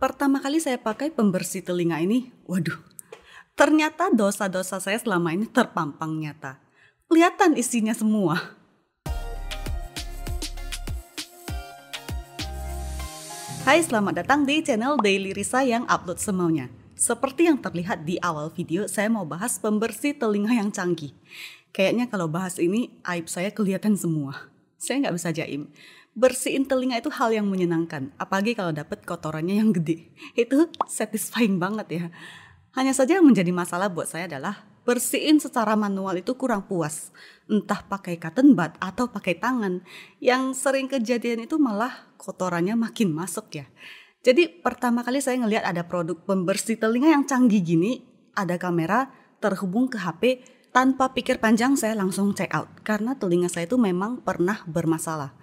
Pertama kali saya pakai pembersih telinga ini, waduh, ternyata dosa-dosa saya selama ini terpampang nyata. Kelihatan isinya semua. Hai, selamat datang di channel Daily Risa yang upload semaunya. Seperti yang terlihat di awal video, saya mau bahas pembersih telinga yang canggih. Kayaknya kalau bahas ini, aib saya kelihatan semua. Saya nggak bisa jaim bersihin telinga itu hal yang menyenangkan apalagi kalau dapet kotorannya yang gede itu satisfying banget ya hanya saja yang menjadi masalah buat saya adalah bersihin secara manual itu kurang puas entah pakai cotton bud atau pakai tangan yang sering kejadian itu malah kotorannya makin masuk ya jadi pertama kali saya ngelihat ada produk pembersih telinga yang canggih gini ada kamera terhubung ke HP tanpa pikir panjang saya langsung check out karena telinga saya itu memang pernah bermasalah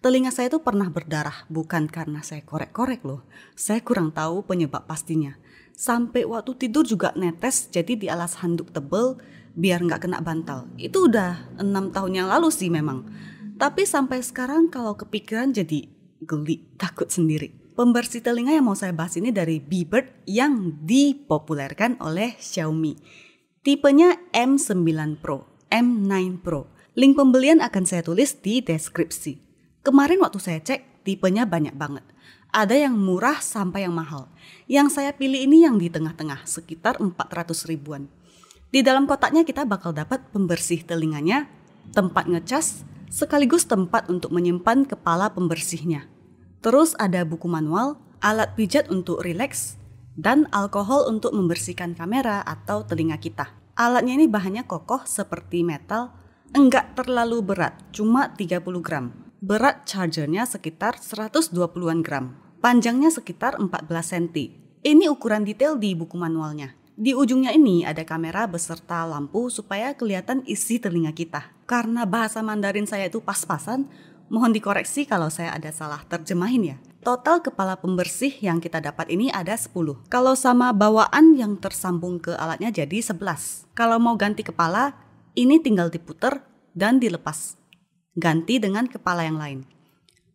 Telinga saya itu pernah berdarah, bukan karena saya korek-korek loh. Saya kurang tahu penyebab pastinya. Sampai waktu tidur juga netes, jadi di alas handuk tebel biar nggak kena bantal. Itu udah enam tahun yang lalu sih memang. Tapi sampai sekarang kalau kepikiran jadi geli, takut sendiri. Pembersih telinga yang mau saya bahas ini dari Bieber yang dipopulerkan oleh Xiaomi. Tipenya M9 Pro, M9 Pro. Link pembelian akan saya tulis di deskripsi. Kemarin waktu saya cek, tipenya banyak banget. Ada yang murah sampai yang mahal. Yang saya pilih ini yang di tengah-tengah, sekitar 400 ribuan. Di dalam kotaknya kita bakal dapat pembersih telinganya, tempat ngecas, sekaligus tempat untuk menyimpan kepala pembersihnya. Terus ada buku manual, alat pijat untuk rileks, dan alkohol untuk membersihkan kamera atau telinga kita. Alatnya ini bahannya kokoh seperti metal, enggak terlalu berat, cuma 30 gram Berat chargernya sekitar 120-an gram, panjangnya sekitar 14 cm. Ini ukuran detail di buku manualnya. Di ujungnya ini ada kamera beserta lampu supaya kelihatan isi telinga kita. Karena bahasa Mandarin saya itu pas-pasan, mohon dikoreksi kalau saya ada salah terjemahin ya. Total kepala pembersih yang kita dapat ini ada 10. Kalau sama bawaan yang tersambung ke alatnya jadi 11. Kalau mau ganti kepala, ini tinggal diputer dan dilepas ganti dengan kepala yang lain.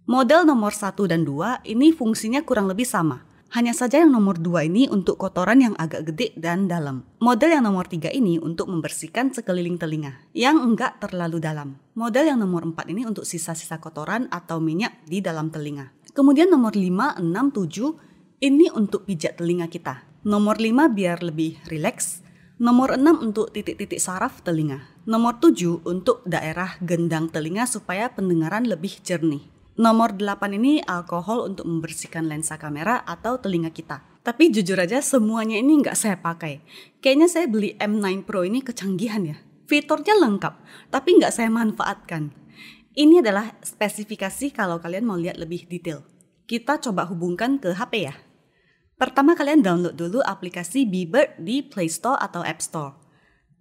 Model nomor 1 dan 2 ini fungsinya kurang lebih sama. Hanya saja yang nomor 2 ini untuk kotoran yang agak gede dan dalam. Model yang nomor 3 ini untuk membersihkan sekeliling telinga, yang enggak terlalu dalam. Model yang nomor 4 ini untuk sisa-sisa kotoran atau minyak di dalam telinga. Kemudian nomor 5, 6, 7 ini untuk pijat telinga kita. Nomor 5 biar lebih rileks. Nomor 6 untuk titik-titik saraf telinga. Nomor tujuh untuk daerah gendang telinga supaya pendengaran lebih jernih. Nomor delapan ini alkohol untuk membersihkan lensa kamera atau telinga kita. Tapi jujur aja semuanya ini nggak saya pakai. Kayaknya saya beli M9 Pro ini kecanggihan ya. Fiturnya lengkap, tapi nggak saya manfaatkan. Ini adalah spesifikasi kalau kalian mau lihat lebih detail. Kita coba hubungkan ke HP ya. Pertama kalian download dulu aplikasi Bebird di Play Store atau App Store.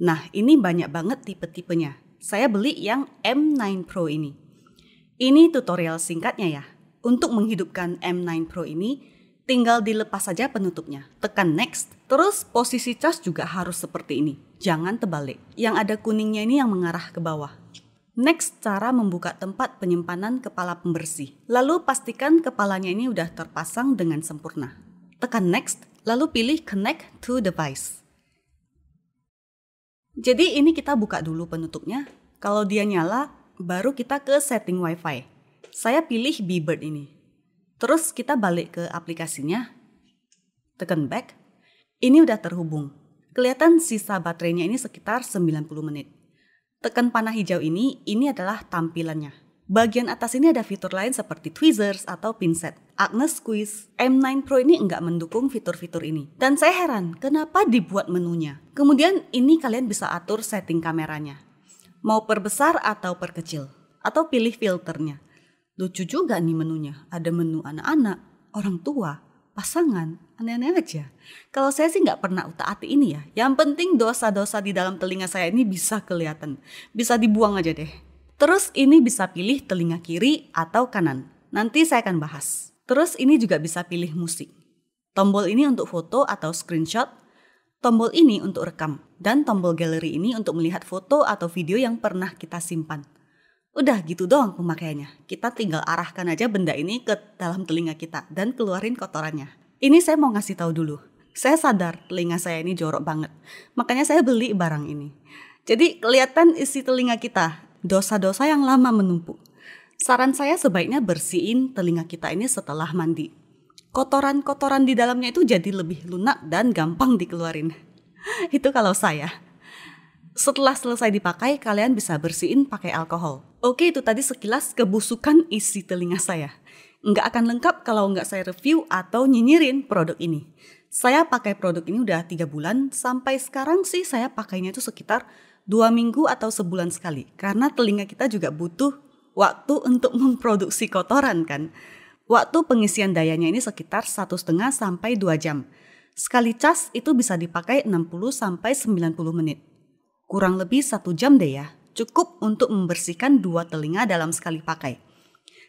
Nah, ini banyak banget tipe-tipenya. Saya beli yang M9 Pro ini. Ini tutorial singkatnya ya. Untuk menghidupkan M9 Pro ini, tinggal dilepas saja penutupnya. Tekan next, terus posisi cas juga harus seperti ini. Jangan terbalik. Yang ada kuningnya ini yang mengarah ke bawah. Next, cara membuka tempat penyimpanan kepala pembersih. Lalu pastikan kepalanya ini sudah terpasang dengan sempurna. Tekan next, lalu pilih connect to device. Jadi ini kita buka dulu penutupnya. Kalau dia nyala, baru kita ke setting WiFi. Saya pilih Bebird ini. Terus kita balik ke aplikasinya, tekan back. Ini udah terhubung. Kelihatan sisa baterainya ini sekitar 90 menit. Tekan panah hijau ini, ini adalah tampilannya. Bagian atas ini ada fitur lain seperti tweezers atau pinset. Agnes Quiz M9 Pro ini nggak mendukung fitur-fitur ini. Dan saya heran, kenapa dibuat menunya? Kemudian ini kalian bisa atur setting kameranya. Mau perbesar atau perkecil. Atau pilih filternya. Lucu juga nih menunya. Ada menu anak-anak, orang tua, pasangan, aneh-aneh aja. Kalau saya sih nggak pernah taati ini ya. Yang penting dosa-dosa di dalam telinga saya ini bisa kelihatan. Bisa dibuang aja deh. Terus ini bisa pilih telinga kiri atau kanan. Nanti saya akan bahas. Terus ini juga bisa pilih musik. Tombol ini untuk foto atau screenshot, tombol ini untuk rekam, dan tombol galeri ini untuk melihat foto atau video yang pernah kita simpan. Udah gitu doang pemakaiannya. Kita tinggal arahkan aja benda ini ke dalam telinga kita dan keluarin kotorannya. Ini saya mau ngasih tahu dulu. Saya sadar telinga saya ini jorok banget. Makanya saya beli barang ini. Jadi kelihatan isi telinga kita, dosa-dosa yang lama menumpuk. Saran saya sebaiknya bersihin telinga kita ini setelah mandi. Kotoran-kotoran di dalamnya itu jadi lebih lunak dan gampang dikeluarin. itu kalau saya. Setelah selesai dipakai, kalian bisa bersihin pakai alkohol. Oke, itu tadi sekilas kebusukan isi telinga saya. Nggak akan lengkap kalau nggak saya review atau nyinyirin produk ini. Saya pakai produk ini udah tiga bulan, sampai sekarang sih saya pakainya itu sekitar dua minggu atau sebulan sekali. Karena telinga kita juga butuh waktu untuk memproduksi kotoran kan. Waktu pengisian dayanya ini sekitar satu setengah sampai 2 jam. Sekali cas itu bisa dipakai 60 sampai 90 menit. Kurang lebih satu jam deh ya, cukup untuk membersihkan dua telinga dalam sekali pakai.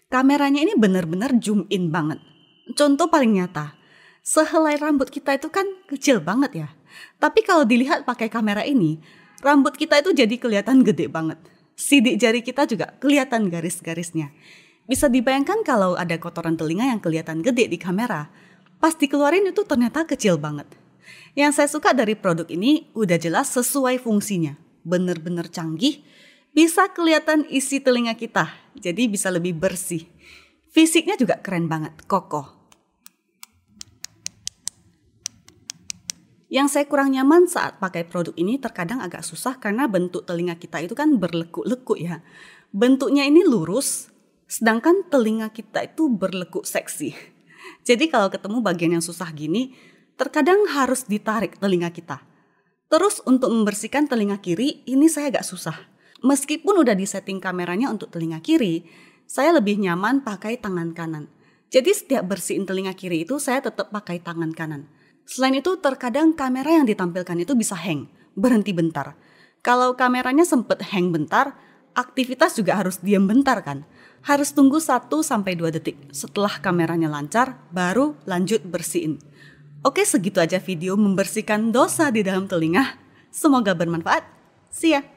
Kameranya ini benar-benar zoom in banget. Contoh paling nyata, sehelai rambut kita itu kan kecil banget ya. Tapi kalau dilihat pakai kamera ini, rambut kita itu jadi kelihatan gede banget sidik jari kita juga kelihatan garis-garisnya. Bisa dibayangkan kalau ada kotoran telinga yang kelihatan gede di kamera, pas dikeluarin itu ternyata kecil banget. Yang saya suka dari produk ini udah jelas sesuai fungsinya, bener-bener canggih, bisa kelihatan isi telinga kita, jadi bisa lebih bersih. Fisiknya juga keren banget, kokoh. Yang saya kurang nyaman saat pakai produk ini terkadang agak susah karena bentuk telinga kita itu kan berlekuk-lekuk ya. Bentuknya ini lurus, sedangkan telinga kita itu berlekuk seksi. Jadi kalau ketemu bagian yang susah gini, terkadang harus ditarik telinga kita. Terus untuk membersihkan telinga kiri, ini saya agak susah. Meskipun udah disetting kameranya untuk telinga kiri, saya lebih nyaman pakai tangan kanan. Jadi setiap bersihin telinga kiri itu saya tetap pakai tangan kanan. Selain itu, terkadang kamera yang ditampilkan itu bisa hang, berhenti bentar. Kalau kameranya sempat hang bentar, aktivitas juga harus diam bentar kan? Harus tunggu 1 sampai 2 detik. Setelah kameranya lancar, baru lanjut bersihin. Oke, segitu aja video membersihkan dosa di dalam telinga. Semoga bermanfaat. See ya.